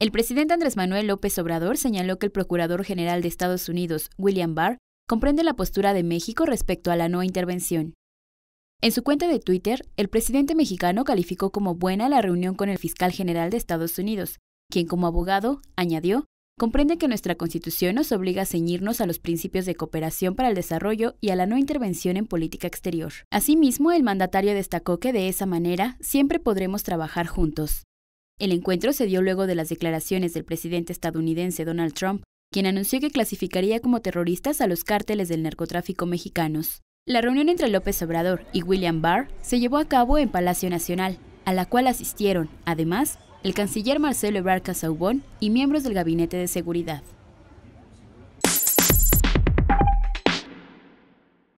El presidente Andrés Manuel López Obrador señaló que el Procurador General de Estados Unidos, William Barr, comprende la postura de México respecto a la no intervención. En su cuenta de Twitter, el presidente mexicano calificó como buena la reunión con el fiscal general de Estados Unidos, quien como abogado, añadió, comprende que nuestra Constitución nos obliga a ceñirnos a los principios de cooperación para el desarrollo y a la no intervención en política exterior. Asimismo, el mandatario destacó que de esa manera siempre podremos trabajar juntos. El encuentro se dio luego de las declaraciones del presidente estadounidense Donald Trump, quien anunció que clasificaría como terroristas a los cárteles del narcotráfico mexicanos. La reunión entre López Obrador y William Barr se llevó a cabo en Palacio Nacional, a la cual asistieron, además, el canciller Marcelo Ebrard Casaubon y miembros del Gabinete de Seguridad.